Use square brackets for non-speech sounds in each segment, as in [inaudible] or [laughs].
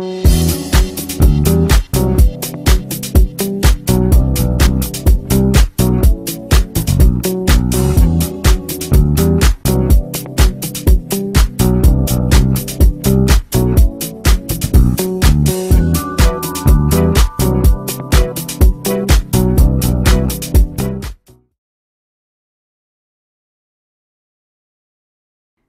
you.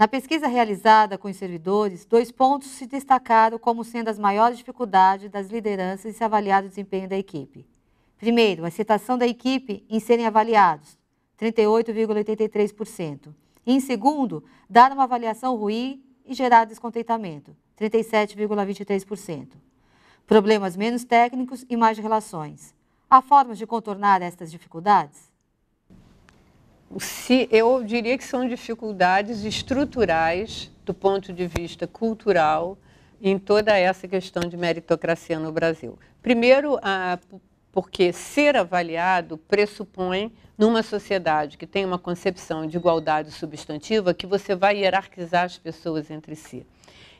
Na pesquisa realizada com os servidores, dois pontos se destacaram como sendo as maiores dificuldades das lideranças em se avaliar o desempenho da equipe. Primeiro, a aceitação da equipe em serem avaliados, 38,83%. E em segundo, dar uma avaliação ruim e gerar descontentamento, 37,23%. Problemas menos técnicos e mais de relações. Há formas de contornar estas dificuldades? se, eu diria que são dificuldades estruturais do ponto de vista cultural em toda essa questão de meritocracia no Brasil. Primeiro, a, porque ser avaliado pressupõe, numa sociedade que tem uma concepção de igualdade substantiva, que você vai hierarquizar as pessoas entre si.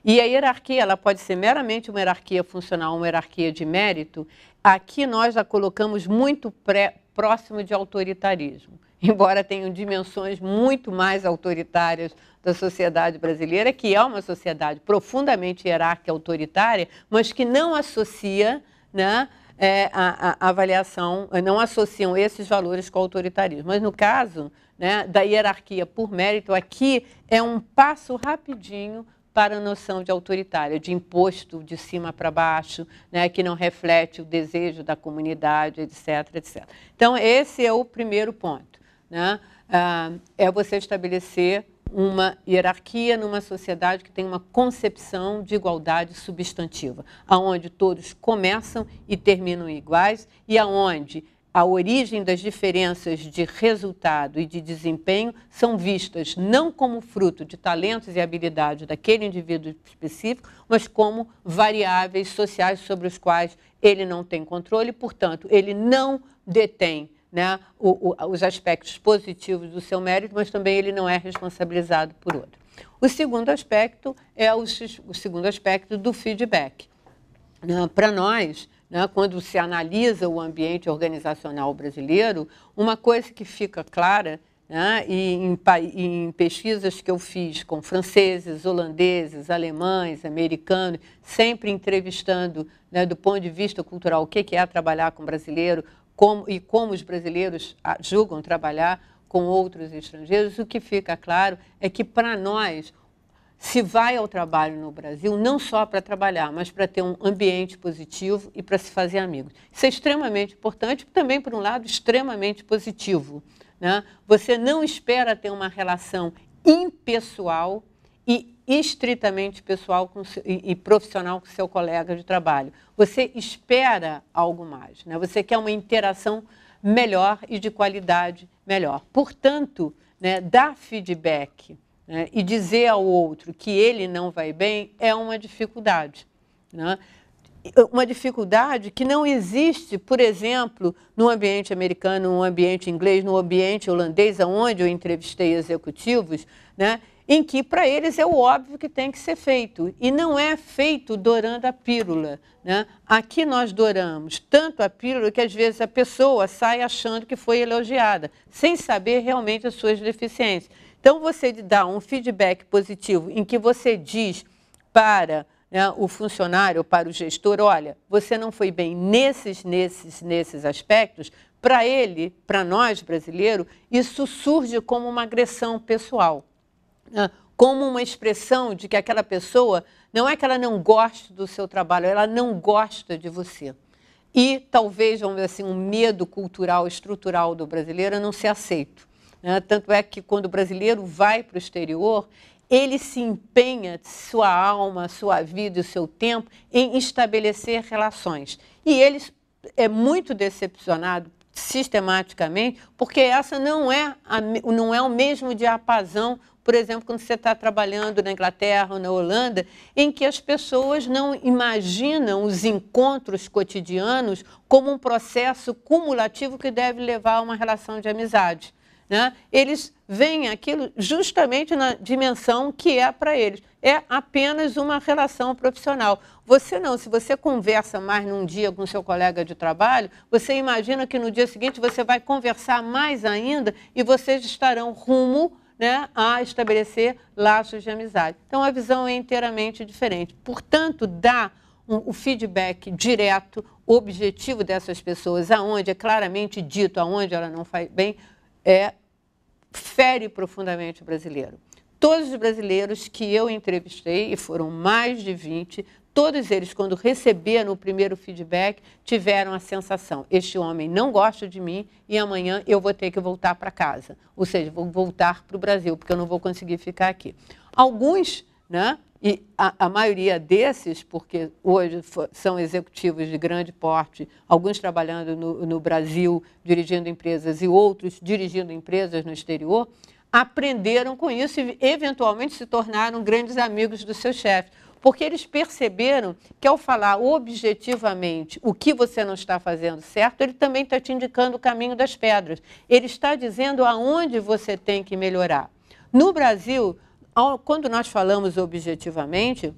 E a hierarquia, ela pode ser meramente uma hierarquia funcional, uma hierarquia de mérito. Aqui nós a colocamos muito pré, próximo de autoritarismo. [laughs] embora tenham dimensões muito mais autoritárias da sociedade brasileira, que é uma sociedade profundamente hierárquica autoritária, mas que não associa né, é, a, a, avaliação, não associam esses valores com o autoritarismo. Mas no caso né, da hierarquia por mérito, aqui é um passo rapidinho para a noção de autoritária, de imposto de cima para baixo, né, que não reflete o desejo da comunidade, etc, etc. Então, esse é o primeiro ponto né, ah, é você estabelecer uma hierarquia numa sociedade que tem uma concepção de igualdade substantiva, aonde todos começam e terminam iguais e aonde a origem das diferenças de resultado e de desempenho são vistas não como fruto de talentos e habilidades daquele indivíduo específico, mas como variáveis sociais sobre os quais ele não tem controle, portanto, ele não detém né, o, o, os aspectos positivos do seu mérito, mas também ele não é responsabilizado por outro. O segundo aspecto é o, o segundo aspecto do feedback. Né, Para nós, né, quando se analisa o ambiente organizacional brasileiro, uma coisa que fica clara né, e em, em, pesquisas que eu fiz com franceses, holandeses, alemães, americanos, sempre entrevistando né, do ponto de vista cultural o que é trabalhar com brasileiro, como, e como os brasileiros ah, julgam trabalhar com outros estrangeiros, o que fica claro é que para nós se vai ao trabalho no Brasil não só para trabalhar, mas para ter um ambiente positivo e para se fazer amigos. Isso é extremamente importante, também por um lado extremamente positivo. Né? Você não espera ter uma relação impessoal e estritamente pessoal com, e, e, profissional com seu colega de trabalho. Você espera algo mais, né? você quer uma interação melhor e de qualidade melhor. Portanto, né, dar feedback né, e dizer ao outro que ele não vai bem é uma dificuldade. Né? Uma dificuldade que não existe, por exemplo, no ambiente americano, no ambiente inglês, no ambiente holandês, onde eu entrevistei executivos, né? em que para eles é o óbvio que tem que ser feito. E não é feito dourando a pílula. Né? Aqui nós douramos tanto a pílula que às vezes a pessoa sai achando que foi elogiada, sem saber realmente as suas deficiências. Então você dá um feedback positivo em que você diz para né, o funcionário, para o gestor, olha, você não foi bem nesses, nesses, nesses aspectos, para ele, para nós brasileiros, isso surge como uma agressão pessoal. Né, como uma expressão de que aquela pessoa não é que ela não goste do seu trabalho, ela não gosta de você. E talvez, vamos dizer assim, um medo cultural, estrutural do brasileiro não ser aceito. Né? Tanto é que quando o brasileiro vai para o exterior, ele se empenha sua alma, sua vida e seu tempo em estabelecer relações. E ele é muito decepcionado sistematicamente, porque essa não é, a, não é o mesmo diapasão, por exemplo, quando você está trabalhando na Inglaterra ou na Holanda, em que as pessoas não imaginam os encontros cotidianos como um processo cumulativo que deve levar a uma relação de amizade né, eles veem aquilo justamente na dimensão que é para eles. É apenas uma relação profissional. Você não, se você conversa mais num dia com seu colega de trabalho, você imagina que no dia seguinte você vai conversar mais ainda e vocês estarão rumo né, a estabelecer laços de amizade. Então a visão é inteiramente diferente. Portanto, dá o feedback direto, objetivo dessas pessoas, aonde é claramente dito aonde ela não faz bem, é fere profundamente o brasileiro. Todos os brasileiros que eu entrevistei, e foram mais de 20, todos eles, quando receberam o primeiro feedback, tiveram a sensação: este homem não gosta de mim e amanhã eu vou ter que voltar para casa. Ou seja, vou voltar para o Brasil, porque eu não vou conseguir ficar aqui. Alguns né? E a, a maioria desses, porque hoje são executivos de grande porte, alguns trabalhando no, no Brasil, dirigindo empresas, e outros dirigindo empresas no exterior, aprenderam com isso e, eventualmente, se tornaram grandes amigos do seu chefe porque eles perceberam que ao falar objetivamente o que você não está fazendo certo, ele também está te indicando o caminho das pedras. Ele está dizendo aonde você tem que melhorar. No Brasil, quando nós falamos objetivamente,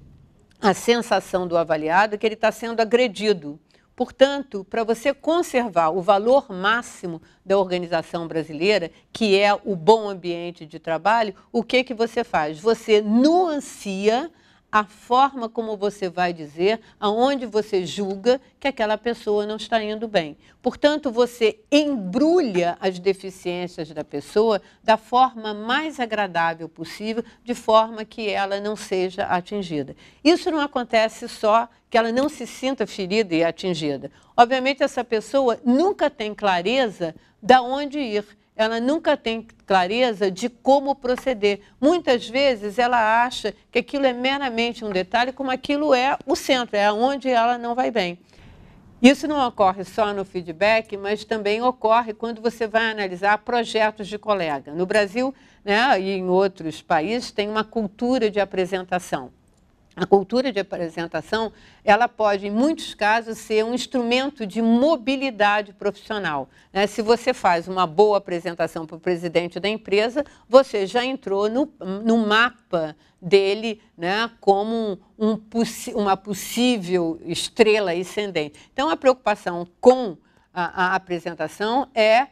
a sensação do avaliado é que ele está sendo agredido. Portanto, para você conservar o valor máximo da organização brasileira, que é o bom ambiente de trabalho, o que, que você faz? Você nuancia a forma como você vai dizer, aonde você julga que aquela pessoa não está indo bem. Portanto, você embrulha as deficiências da pessoa da forma mais agradável possível, de forma que ela não seja atingida. Isso não acontece só que ela não se sinta ferida e atingida. Obviamente, essa pessoa nunca tem clareza da onde ir ela nunca tem clareza de como proceder. Muitas vezes ela acha que aquilo é meramente um detalhe, como aquilo é o centro, é onde ela não vai bem. Isso não ocorre só no feedback, mas também ocorre quando você vai analisar projetos de colega. No Brasil né, e em outros países, tem uma cultura de apresentação. A cultura de apresentação, ela pode, em muitos casos, ser um instrumento de mobilidade profissional. Né? Se você faz uma boa apresentação para o presidente da empresa, você já entrou no, no mapa dele né, como um, uma possível estrela ascendente. Então, a preocupação com a, a apresentação é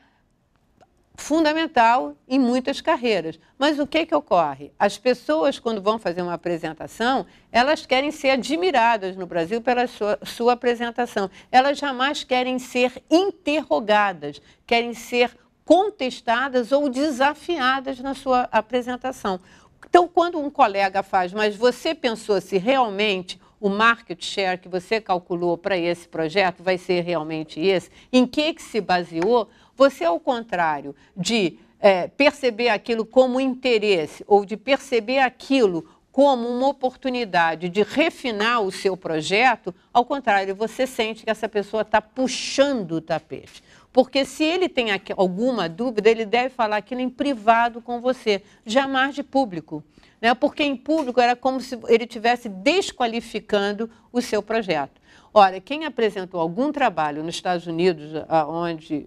fundamental em muitas carreiras. Mas o que, é que ocorre? As pessoas, quando vão fazer uma apresentação, elas querem ser admiradas no Brasil pela sua, sua apresentação. Elas jamais querem ser interrogadas, querem ser contestadas ou desafiadas na sua apresentação. Então, quando um colega faz, mas você pensou se realmente o market share que você calculou para esse projeto vai ser realmente esse? Em que, que se baseou? Você, ao contrário de é, perceber aquilo como interesse ou de perceber aquilo como uma oportunidade de refinar o seu projeto, ao contrário, você sente que essa pessoa está puxando o tapete. Porque se ele tem alguma dúvida, ele deve falar aquilo em privado com você, jamais de público né? porque em público era como se ele estivesse desqualificando o seu projeto. Ora, quem apresentou algum trabalho nos Estados Unidos, onde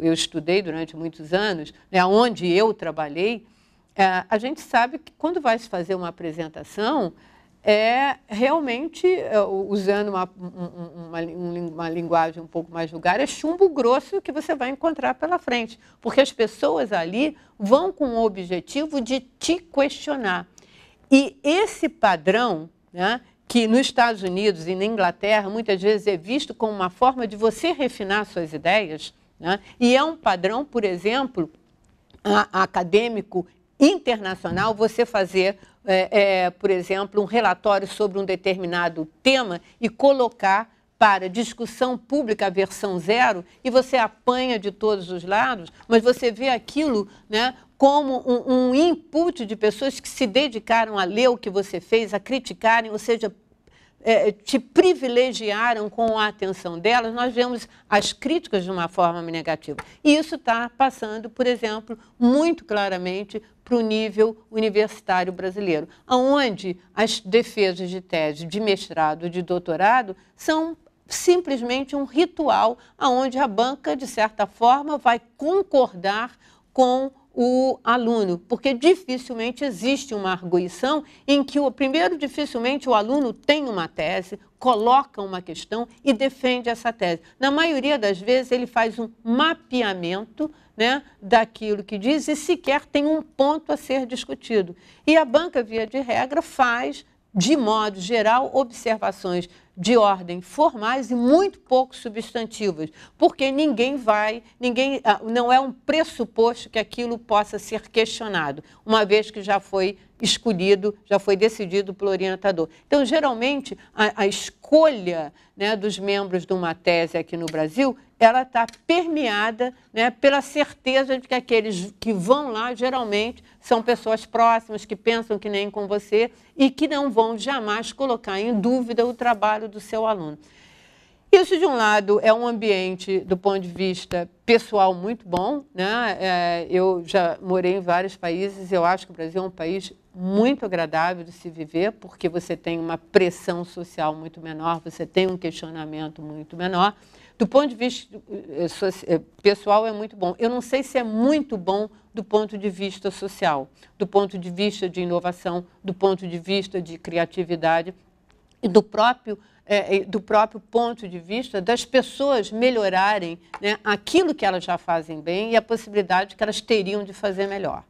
eu estudei durante muitos anos, né, onde eu trabalhei, é, a gente sabe que quando vai se fazer uma apresentação, é realmente, é, usando uma, uma, uma, linguagem um pouco mais vulgar, é chumbo grosso que você vai encontrar pela frente. Porque as pessoas ali vão com o objetivo de te questionar. E esse padrão, né, que nos Estados Unidos e na Inglaterra muitas vezes é visto como uma forma de você refinar suas ideias, né, e é um padrão, por exemplo, a, a acadêmico internacional, você fazer, é, é, por exemplo, um relatório sobre um determinado tema e colocar para discussão pública versão zero e você apanha de todos os lados, mas você vê aquilo né, como um, um input de pessoas que se dedicaram a ler o que você fez, a criticarem, ou seja, é, te privilegiaram com a atenção delas, nós vemos as críticas de uma forma negativa. E isso está passando, por exemplo, muito claramente para o nível universitário brasileiro, onde as defesas de tese, de mestrado, de doutorado, são simplesmente um ritual onde a banca, de certa forma, vai concordar com o aluno, porque dificilmente existe uma arguição em que, o, primeiro, dificilmente o aluno tem uma tese, coloca uma questão e defende essa tese. Na maioria das vezes, ele faz um mapeamento né, daquilo que diz e sequer tem um ponto a ser discutido. E a banca, via de regra, faz de modo geral, observações de ordem formais e muito pouco substantivas, porque ninguém vai, ninguém, ah, não é um pressuposto que aquilo possa ser questionado, uma vez que já foi escolhido, já foi decidido pelo orientador. Então, geralmente, a, a escolha né, dos membros de uma tese aqui no Brasil, ela está permeada né, pela certeza de que aqueles que vão lá, geralmente, são pessoas próximas que pensam que nem com você e que não vão jamais colocar em dúvida o trabalho do seu aluno. Isso, de um lado, é um ambiente, do ponto de vista pessoal, muito bom. Né? É, eu já morei em vários países, eu acho que o Brasil é um país muito agradável de se viver, porque você tem uma pressão social muito menor, você tem um questionamento muito menor. Do ponto de vista eh, eh, eh, pessoal, é muito bom. Eu não sei se é muito bom do ponto de vista social, do ponto de vista de inovação, do ponto de vista de criatividade e do próprio. É, do próprio ponto de vista das pessoas melhorarem né, aquilo que elas já fazem bem e a possibilidade que elas teriam de fazer melhor.